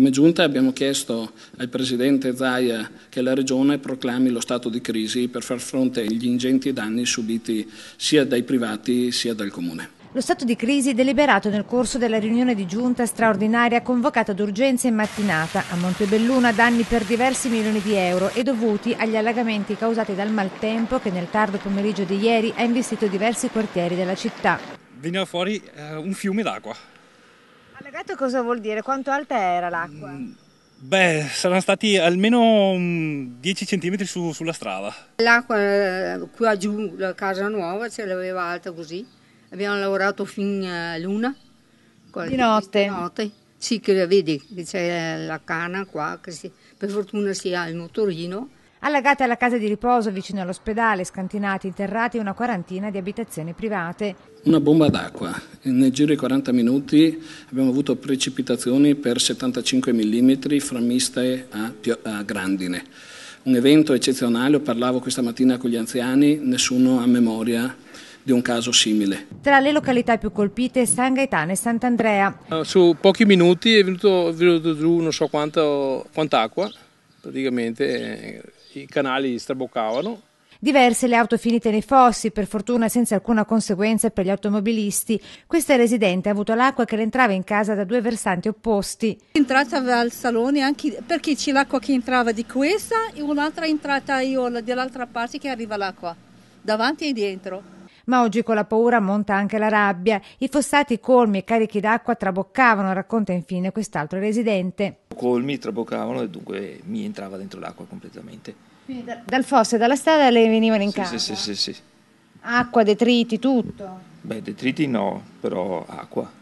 Come giunta abbiamo chiesto al Presidente Zaia che la Regione proclami lo stato di crisi per far fronte agli ingenti danni subiti sia dai privati sia dal Comune. Lo stato di crisi è deliberato nel corso della riunione di giunta straordinaria convocata d'urgenza in mattinata a Montebelluna danni per diversi milioni di euro e dovuti agli allagamenti causati dal maltempo che nel tardo pomeriggio di ieri ha investito diversi quartieri della città. Veniva fuori eh, un fiume d'acqua Allegato cosa vuol dire? Quanto alta era l'acqua? Mm, beh, saranno stati almeno 10 mm, cm su, sulla strada. L'acqua eh, qua giù, la casa nuova, ce l'aveva alta così. Abbiamo lavorato fin a eh, luna. Di notte? notte. Sì, che vedi, che c'è la cana qua, si, per fortuna si ha il motorino Allagate alla casa di riposo vicino all'ospedale, scantinati, interrati una quarantina di abitazioni private. Una bomba d'acqua. Nel giro di 40 minuti abbiamo avuto precipitazioni per 75 mm frammiste miste a, a grandine. Un evento eccezionale, parlavo questa mattina con gli anziani, nessuno ha memoria di un caso simile. Tra le località più colpite San Gaetano e Sant'Andrea. Su pochi minuti è venuto, è venuto giù non so quanta acqua praticamente eh, i canali straboccavano. Diverse le auto finite nei fossi, per fortuna senza alcuna conseguenza per gli automobilisti. Questa residente ha avuto l'acqua che le entrava in casa da due versanti opposti. Entrata al salone anche perché c'è l'acqua che entrava di questa e un'altra entrata io dall'altra parte che arriva l'acqua, davanti e dietro. Ma oggi con la paura monta anche la rabbia. I fossati colmi e carichi d'acqua traboccavano, racconta infine quest'altro residente colmi traboccavano e dunque mi entrava dentro l'acqua completamente. Quindi da, dal fosso e dalla strada le venivano in sì, casa? Sì, sì, sì, sì. Acqua, detriti, tutto? Beh, detriti no, però acqua.